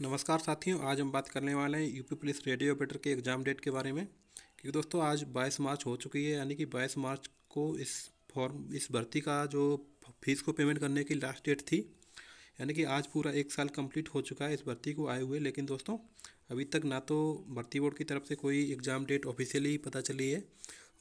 नमस्कार साथियों आज हम बात करने वाले हैं यूपी पुलिस रेडियो ऑपरेटर के एग्ज़ाम डेट के बारे में क्योंकि दोस्तों आज 22 मार्च हो चुकी है यानी कि 22 मार्च को इस फॉर्म इस भर्ती का जो फीस को पेमेंट करने की लास्ट डेट थी यानी कि आज पूरा एक साल कंप्लीट हो चुका है इस भर्ती को आए हुए लेकिन दोस्तों अभी तक ना तो भर्ती बोर्ड की तरफ से कोई एग्ज़ाम डेट ऑफिशियली पता चली है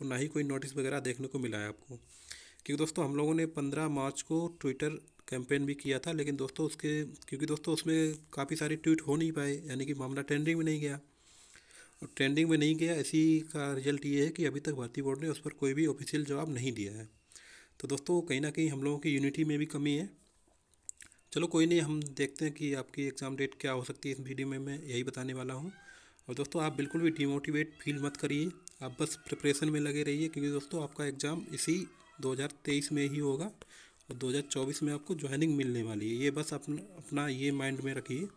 और ना ही कोई नोटिस वगैरह देखने को मिला है आपको क्योंकि दोस्तों हम लोगों ने पंद्रह मार्च को ट्विटर कैंपेन भी किया था लेकिन दोस्तों उसके क्योंकि दोस्तों उसमें काफ़ी सारे ट्वीट हो नहीं पाए यानी कि मामला ट्रेंडिंग में नहीं गया और ट्रेंडिंग में नहीं गया इसी का रिजल्ट ये है कि अभी तक भर्ती बोर्ड ने उस पर कोई भी ऑफिशियल जवाब नहीं दिया है तो दोस्तों कहीं ना कहीं हम लोगों की यूनिटी में भी कमी है चलो कोई नहीं हम देखते हैं कि आपकी एग्ज़ाम डेट क्या हो सकती है इस वीडियो में मैं यही बताने वाला हूँ और दोस्तों आप बिल्कुल भी डिमोटिवेट फील मत करिए आप बस प्रिपरेशन में लगे रहिए क्योंकि दोस्तों आपका एग्ज़ाम इसी 2023 में ही होगा और तो 2024 में आपको ज्वाइनिंग मिलने वाली है ये बस अपना अपना ये माइंड में रखिए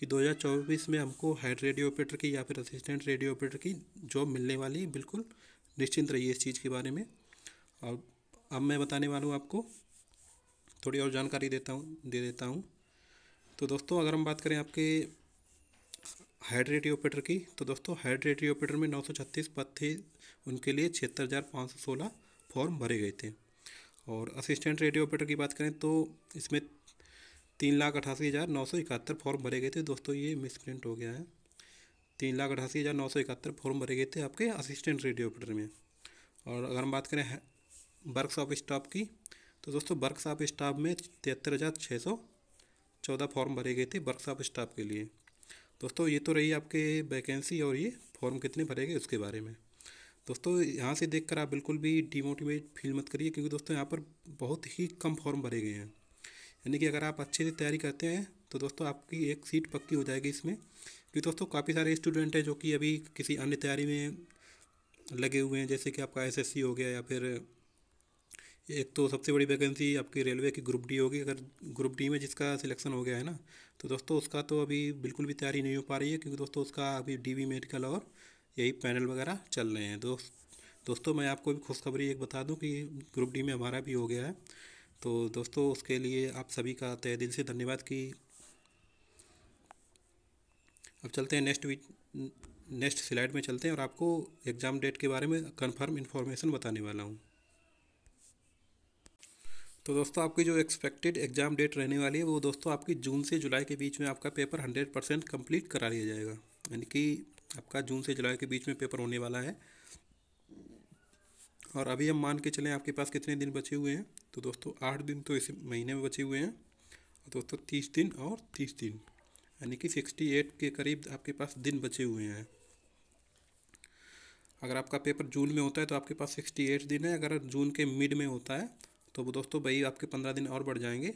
कि 2024 में हमको हेड रेडियो ऑपरेटर की या फिर असिस्टेंट रेडियो ऑपरेटर की जॉब मिलने वाली है बिल्कुल निश्चिंत रहिए इस चीज़ के बारे में और अब मैं बताने वाला हूँ आपको थोड़ी और जानकारी देता हूँ दे देता हूँ तो दोस्तों अगर हम बात करें आपके हेड रेडियो ऑपरेटर की तो दोस्तों हेड रेडियो ऑपरेटर में छत्तीस पद थे उनके लिए छिहत्तर हज़ार पाँच सौ सोलह फॉर्म भरे गए थे और असिस्टेंट रेडियो ऑपरेटर की बात करें तो इसमें तीन लाख अठासी हज़ार नौ सौ इकहत्तर फॉर्म भरे गए थे दोस्तों ये मिसप्रिंट हो गया है तीन लाख अठासी हज़ार नौ सौ इकहत्तर फॉर्म भरे गए थे आपके असिस्टेंट रेडियो ऑपरेटर में और अगर हम बात करें वर्क शॉप स्टाफ की तो दोस्तों वर्क शॉप स्टाफ में तिहत्तर हज़ार छः सौ चौदह फॉर्म भरे गए थे वर्क शॉप स्टाफ के लिए दोस्तों ये तो रही आपके वैकेंसी और ये फॉर्म कितने भरे गए उसके बारे में दोस्तों यहाँ से देखकर आप बिल्कुल भी डिमोटिवेट फील मत करिए क्योंकि दोस्तों यहाँ पर बहुत ही कम फॉर्म भरे गए हैं यानी कि अगर आप अच्छे से तैयारी करते हैं तो दोस्तों आपकी एक सीट पक्की हो जाएगी इसमें क्योंकि दोस्तों काफ़ी सारे स्टूडेंट हैं जो कि अभी किसी अन्य तैयारी में लगे हुए हैं जैसे कि आपका एस हो गया या फिर एक तो सबसे बड़ी वैकेंसी आपकी रेलवे की ग्रुप डी होगी अगर ग्रुप डी में जिसका सिलेक्शन हो गया है ना तो दोस्तों उसका तो अभी बिल्कुल भी तैयारी नहीं हो पा रही है क्योंकि दोस्तों उसका अभी डीवी मेडिकल और यही पैनल वगैरह चल रहे हैं दोस्त दोस्तों मैं आपको भी खुशखबरी एक बता दूं कि ग्रुप डी में हमारा भी हो गया है तो दोस्तों उसके लिए आप सभी का तय दिल से धन्यवाद कि अब चलते हैं नेक्स्ट वीक नेक्स्ट स्लाइड में चलते हैं और आपको एग्ज़ाम डेट के बारे में कंफर्म इन्फॉर्मेशन बताने वाला हूँ तो दोस्तों आपकी जो एक्सपेक्टेड एग्ज़ाम डेट रहने वाली है वो दोस्तों आपकी जून से जुलाई के बीच में आपका पेपर हंड्रेड परसेंट कम्प्लीट करा लिया जाएगा यानी कि आपका जून से जुलाई के बीच में पेपर होने वाला है और अभी हम मान के चलें आपके पास कितने दिन बचे हुए हैं तो दोस्तों आठ दिन तो इस महीने में बचे हुए हैं और दोस्तों तीस दिन और तीस दिन यानी कि सिक्सटी एट के करीब आपके पास दिन बचे हुए हैं अगर आपका पेपर जून में होता है तो आपके पास सिक्सटी एट दिन है अगर जून के मिड में होता है तो वो दोस्तों भाई आपके पंद्रह दिन और बढ़ जाएंगे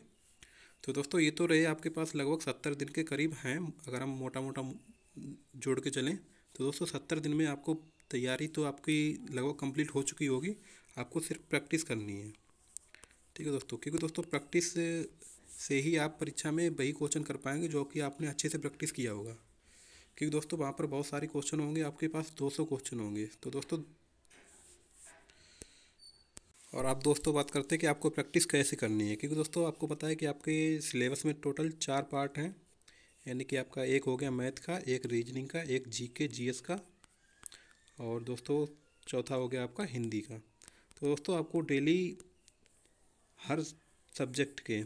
तो दोस्तों ये तो रहे आपके पास लगभग सत्तर दिन के करीब हैं अगर हम मोटा मोटा जोड़ के चलें तो दोस्तों सत्तर दिन में आपको तैयारी तो आपकी लगभग कंप्लीट हो चुकी होगी आपको सिर्फ प्रैक्टिस करनी है ठीक है दोस्तों क्योंकि दोस्तों प्रैक्टिस से ही आप परीक्षा में वही क्वेश्चन कर पाएंगे जो कि आपने अच्छे से प्रैक्टिस किया होगा क्योंकि दोस्तों वहाँ पर बहुत सारे क्वेश्चन होंगे आपके पास सौ क्वेश्चन होंगे तो दोस्तों और आप दोस्तों बात करते हैं कि आपको प्रैक्टिस कैसे करनी है क्योंकि दोस्तों आपको पता है कि आपके सिलेबस में टोटल चार पार्ट हैं यानी कि आपका एक हो गया मैथ का एक रीजनिंग का एक जी के जी एस का और दोस्तों चौथा हो गया आपका हिंदी का तो दोस्तों आपको डेली हर सब्जेक्ट के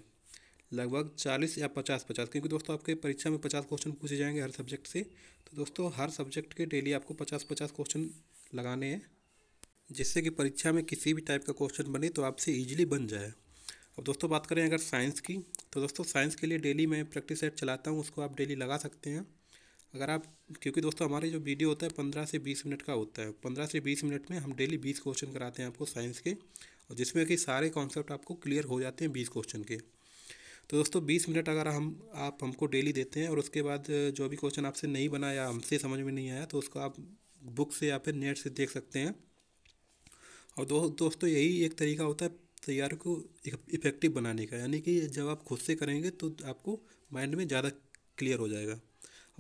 लगभग चालीस या पचास पचास क्योंकि दोस्तों आपके परीक्षा में पचास क्वेश्चन पूछे जाएंगे हर सब्जेक्ट से तो दोस्तों हर सब्जेक्ट के डेली आपको पचास पचास क्वेश्चन लगाने हैं जिससे कि परीक्षा में किसी भी टाइप का क्वेश्चन बने तो आपसे ईजिली बन जाए अब दोस्तों बात करें अगर साइंस की तो दोस्तों साइंस के लिए डेली मैं प्रैक्टिस सेट चलाता हूँ उसको आप डेली लगा सकते हैं अगर आप क्योंकि दोस्तों हमारे जो वीडियो होता है पंद्रह से बीस मिनट का होता है पंद्रह से बीस मिनट में हम डेली बीस क्वेश्चन कराते हैं आपको साइंस के और जिसमें कि सारे कॉन्सेप्ट आपको क्लियर हो जाते हैं बीस क्वेश्चन के तो दोस्तों बीस मिनट अगर हम आप हमको डेली देते हैं और उसके बाद जो भी क्वेश्चन आपसे नहीं बना या हमसे समझ में नहीं आया तो उसको आप बुक से या फिर नेट से देख सकते हैं और दो दोस्तों यही एक तरीका होता है तैयार को इफेक्टिव बनाने का यानी कि जब आप खुद से करेंगे तो आपको माइंड में ज़्यादा क्लियर हो जाएगा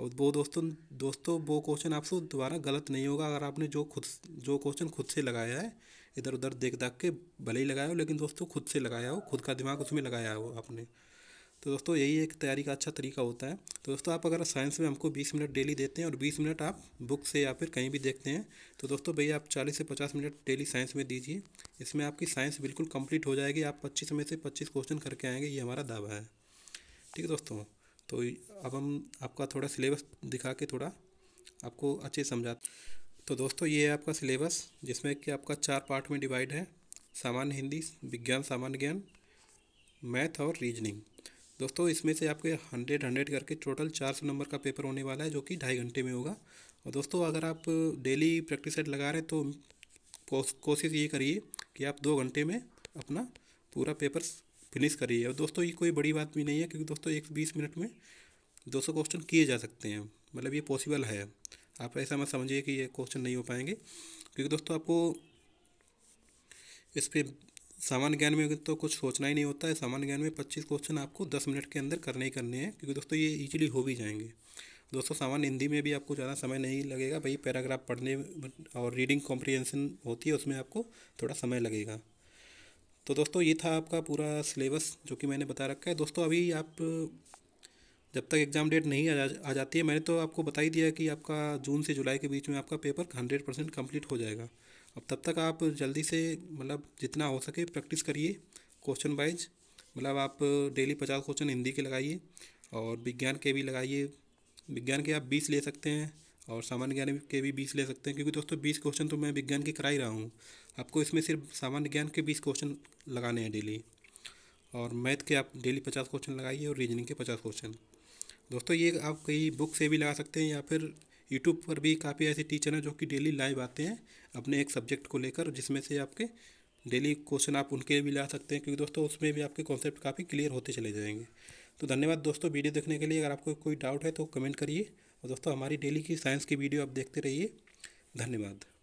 और वो दोस्तों दोस्तों वो क्वेश्चन आपसे दोबारा गलत नहीं होगा अगर आपने जो खुद जो क्वेश्चन खुद से लगाया है इधर उधर देख दाख के भले ही लगाया हो लेकिन दोस्तों खुद से लगाया हो खुद का दिमाग उसमें लगाया हो आपने तो दोस्तों यही एक तैयारी का अच्छा तरीका होता है तो दोस्तों आप अगर साइंस में हमको 20 मिनट डेली देते हैं और 20 मिनट आप बुक से या फिर कहीं भी देखते हैं तो दोस्तों भैया आप 40 से 50 मिनट डेली साइंस में दीजिए इसमें आपकी साइंस बिल्कुल कंप्लीट हो जाएगी आप 25 में से 25 क्वेश्चन करके आएंगे ये हमारा दावा है ठीक है दोस्तों तो अब हम आपका थोड़ा सिलेबस दिखा के थोड़ा आपको अच्छे समझा तो दोस्तों ये है आपका सिलेबस जिसमें कि आपका चार पार्ट में डिवाइड है सामान्य हिंदी विज्ञान सामान्य ज्ञान मैथ और रीजनिंग दोस्तों इसमें से आपके हंड्रेड हंड्रेड करके टोटल चार सौ नंबर का पेपर होने वाला है जो कि ढाई घंटे में होगा और दोस्तों अगर आप डेली प्रैक्टिस सेट लगा रहे तो कोशिश ये करिए कि आप दो घंटे में अपना पूरा पेपर फिनिश करिए और दोस्तों ये कोई बड़ी बात भी नहीं है क्योंकि दोस्तों एक बीस मिनट में दो सौ क्वेश्चन किए जा सकते हैं मतलब ये पॉसिबल है आप ऐसा मत समझिए कि ये क्वेश्चन नहीं हो पाएंगे क्योंकि दोस्तों आपको इस पर सामान्य ज्ञान में तो कुछ सोचना ही नहीं होता है सामान्य ज्ञान में पच्चीस क्वेश्चन आपको दस मिनट के अंदर करने ही करने हैं क्योंकि दोस्तों ये इजीली हो भी जाएंगे दोस्तों सामान्य हिंदी में भी आपको ज़्यादा समय नहीं लगेगा भाई पैराग्राफ पढ़ने और रीडिंग कॉम्प्रिहेंशन होती है उसमें आपको थोड़ा समय लगेगा तो दोस्तों ये था आपका पूरा सिलेबस जो कि मैंने बता रखा है दोस्तों अभी आप जब तक एग्ज़ाम डेट नहीं आ, जा, आ जाती है मैंने तो आपको बता ही दिया कि आपका जून से जुलाई के बीच में आपका पेपर हंड्रेड परसेंट कम्प्लीट हो जाएगा अब तब तक आप जल्दी से मतलब जितना हो सके प्रैक्टिस करिए क्वेश्चन वाइज मतलब आप डेली पचास क्वेश्चन हिंदी के लगाइए और विज्ञान के भी लगाइए विज्ञान के आप बीस ले सकते हैं और सामान्य ज्ञान के भी बीस ले सकते हैं क्योंकि दोस्तों बीस क्वेश्चन तो मैं विज्ञान के करा ही रहा हूँ आपको इसमें सिर्फ सामान्य ज्ञान के बीस क्वेश्चन लगाने हैं डेली और मैथ के आप डेली पचास क्वेश्चन लगाइए और रीजनिंग के पचास क्वेश्चन दोस्तों ये आप कई बुक से भी लगा सकते हैं या फिर यूट्यूब पर भी काफ़ी ऐसे टीचर हैं जो कि डेली लाइव आते हैं अपने एक सब्जेक्ट को लेकर जिसमें से आपके डेली क्वेश्चन आप उनके भी ला सकते हैं क्योंकि दोस्तों उसमें भी आपके कॉन्सेप्ट काफ़ी क्लियर होते चले जाएंगे तो धन्यवाद दोस्तों वीडियो देखने के लिए अगर आपको कोई डाउट है तो कमेंट करिए और दोस्तों हमारी डेली की साइंस की वीडियो आप देखते रहिए धन्यवाद